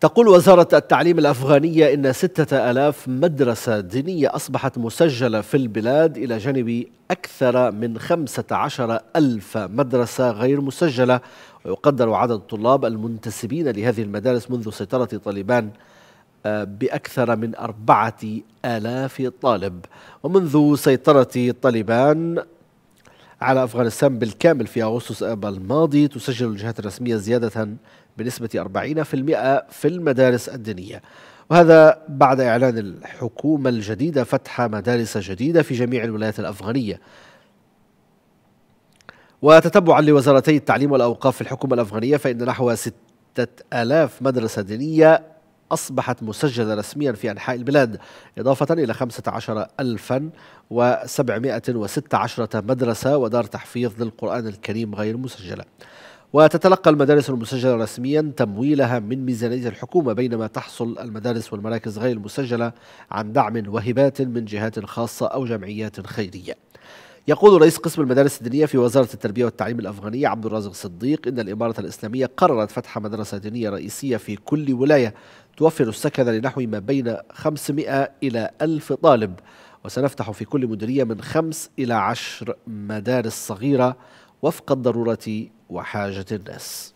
تقول وزارة التعليم الأفغانية إن ستة ألاف مدرسة دينية أصبحت مسجلة في البلاد إلى جانب أكثر من خمسة عشر ألف مدرسة غير مسجلة ويقدر عدد الطلاب المنتسبين لهذه المدارس منذ سيطرة طالبان آه، بأكثر من أربعة آلاف طالب ومنذ سيطرة طالبان على أفغانستان بالكامل في أغسطس آب الماضي تسجل الجهات الرسمية زيادة بنسبة 40% في المدارس الدينية وهذا بعد إعلان الحكومة الجديدة فتح مدارس جديدة في جميع الولايات الأفغانية وتتبعا لوزارتي التعليم والأوقاف في الحكومة الأفغانية فإن نحو 6000 مدرسة دينية أصبحت مسجلة رسميا في أنحاء البلاد إضافة إلى 15716 مدرسة ودار تحفيظ للقرآن الكريم غير مسجلة وتتلقى المدارس المسجلة رسميا تمويلها من ميزانية الحكومة بينما تحصل المدارس والمراكز غير المسجلة عن دعم وهبات من جهات خاصة أو جمعيات خيرية يقول رئيس قسم المدارس الدينية في وزارة التربية والتعليم الأفغانية عبد الرازق صديق إن الإمارة الإسلامية قررت فتح مدرسة دينية رئيسية في كل ولاية توفر السكن لنحو ما بين 500 إلى 1000 طالب وسنفتح في كل مديرية من خمس إلى عشر مدارس صغيرة وفق الضرورة وحاجة الناس